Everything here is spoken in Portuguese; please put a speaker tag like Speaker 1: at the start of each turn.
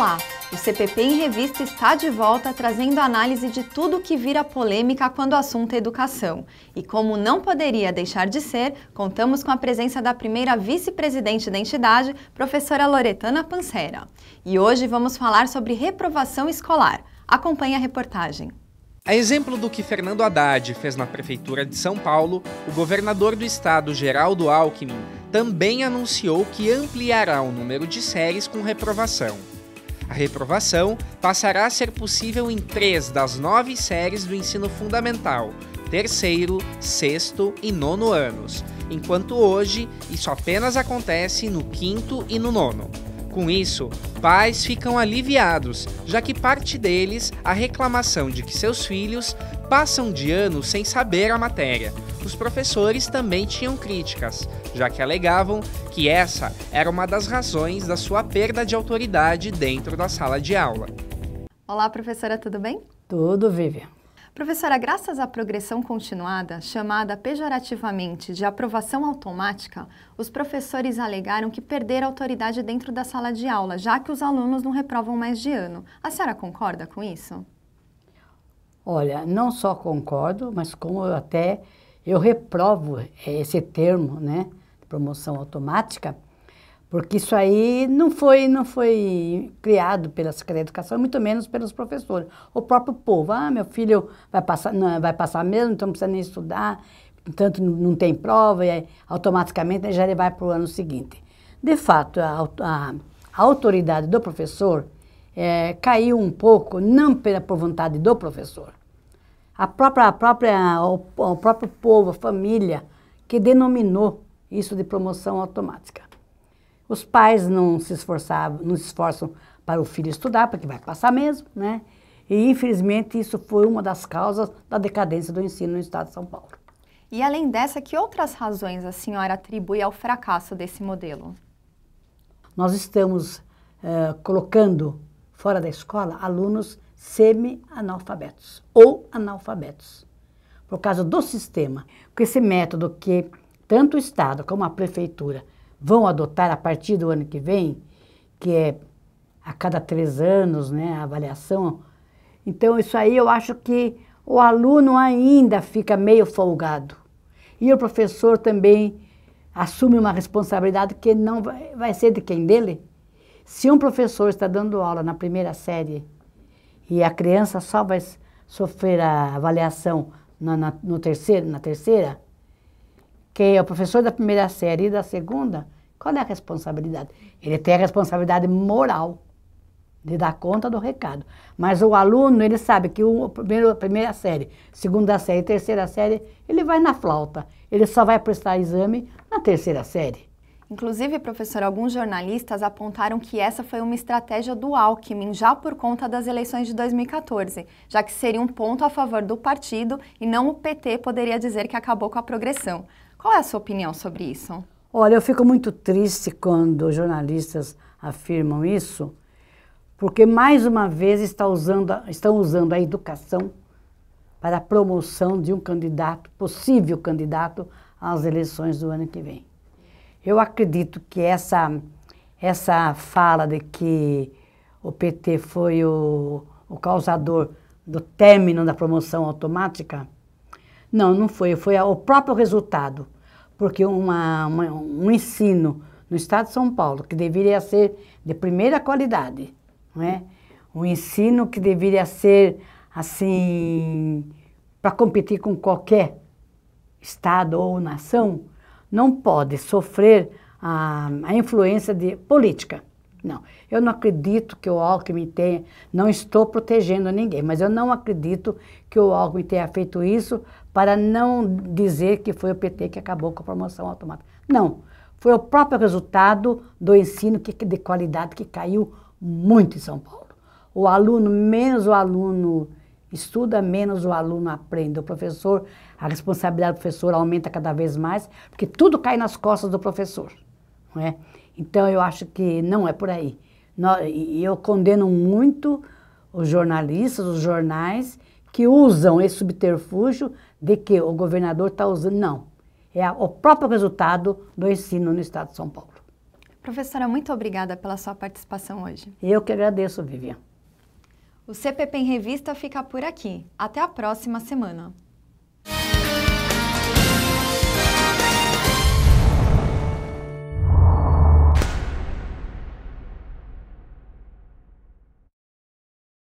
Speaker 1: Olá! O CPP em Revista está de volta trazendo análise de tudo que vira polêmica quando o assunto é educação. E como não poderia deixar de ser, contamos com a presença da primeira vice-presidente da entidade, professora Loretana Pancera. E hoje vamos falar sobre reprovação escolar. Acompanhe a reportagem.
Speaker 2: A exemplo do que Fernando Haddad fez na Prefeitura de São Paulo, o governador do estado, Geraldo Alckmin, também anunciou que ampliará o número de séries com reprovação. A reprovação passará a ser possível em três das nove séries do ensino fundamental, terceiro, sexto e nono anos, enquanto hoje isso apenas acontece no quinto e no nono. Com isso, pais ficam aliviados, já que parte deles a reclamação de que seus filhos passam de ano sem saber a matéria. Os professores também tinham críticas, já que alegavam que essa era uma das razões da sua perda de autoridade dentro da sala de aula.
Speaker 1: Olá, professora, tudo bem?
Speaker 2: Tudo, Vivian.
Speaker 1: Professora, graças à progressão continuada, chamada pejorativamente de aprovação automática, os professores alegaram que perderam autoridade dentro da sala de aula, já que os alunos não reprovam mais de ano. A senhora concorda com isso?
Speaker 3: Olha, não só concordo, mas como eu até eu reprovo esse termo, né? promoção automática, porque isso aí não foi, não foi criado pela Secretaria de Educação, muito menos pelos professores. O próprio povo, ah, meu filho vai passar, não, vai passar mesmo, então não precisa nem estudar, tanto não tem prova, e aí, automaticamente né, já ele vai para o ano seguinte. De fato, a, a, a autoridade do professor é, caiu um pouco, não pela, por vontade do professor. A própria, a própria, o, o próprio povo, a família, que denominou isso de promoção automática. Os pais não se esforçavam, não se esforçam para o filho estudar, porque vai passar mesmo, né? E infelizmente isso foi uma das causas da decadência do ensino no estado de São Paulo.
Speaker 1: E além dessa, que outras razões a senhora atribui ao fracasso desse modelo?
Speaker 3: Nós estamos eh, colocando fora da escola alunos semi-analfabetos ou analfabetos, por causa do sistema. Com esse método que tanto o Estado como a Prefeitura vão adotar a partir do ano que vem, que é a cada três anos né, a avaliação, então isso aí eu acho que o aluno ainda fica meio folgado. E o professor também assume uma responsabilidade que não vai, vai ser de quem dele. Se um professor está dando aula na primeira série e a criança só vai sofrer a avaliação na, na, no terceiro, na terceira, porque o professor da primeira série e da segunda, qual é a responsabilidade? Ele tem a responsabilidade moral de dar conta do recado. Mas o aluno, ele sabe que o primeiro, primeira série, segunda série, terceira série, ele vai na flauta. Ele só vai prestar exame na terceira série.
Speaker 1: Inclusive, professor, alguns jornalistas apontaram que essa foi uma estratégia do Alckmin já por conta das eleições de 2014, já que seria um ponto a favor do partido e não o PT poderia dizer que acabou com a progressão. Qual é a sua opinião sobre isso?
Speaker 3: Olha, eu fico muito triste quando jornalistas afirmam isso, porque mais uma vez está usando, estão usando a educação para a promoção de um candidato, possível candidato às eleições do ano que vem. Eu acredito que essa, essa fala de que o PT foi o, o causador do término da promoção automática não, não foi. Foi o próprio resultado. Porque uma, uma, um ensino no Estado de São Paulo, que deveria ser de primeira qualidade, não é? um ensino que deveria ser, assim, para competir com qualquer Estado ou nação, não pode sofrer a, a influência de política. Não, eu não acredito que o Alckmin tenha, não estou protegendo ninguém, mas eu não acredito que o Alckmin tenha feito isso para não dizer que foi o PT que acabou com a promoção automática. Não, foi o próprio resultado do ensino que, de qualidade que caiu muito em São Paulo. O aluno, menos o aluno estuda, menos o aluno aprende. O professor, a responsabilidade do professor aumenta cada vez mais, porque tudo cai nas costas do professor não é? Então eu acho que não é por aí. E eu condeno muito os jornalistas, os jornais que usam esse subterfúgio de que o governador está usando. Não, é o próprio resultado do ensino no estado de São Paulo.
Speaker 1: Professora, muito obrigada pela sua participação hoje.
Speaker 3: Eu que agradeço, Vivian.
Speaker 1: O CPP em Revista fica por aqui. Até a próxima semana.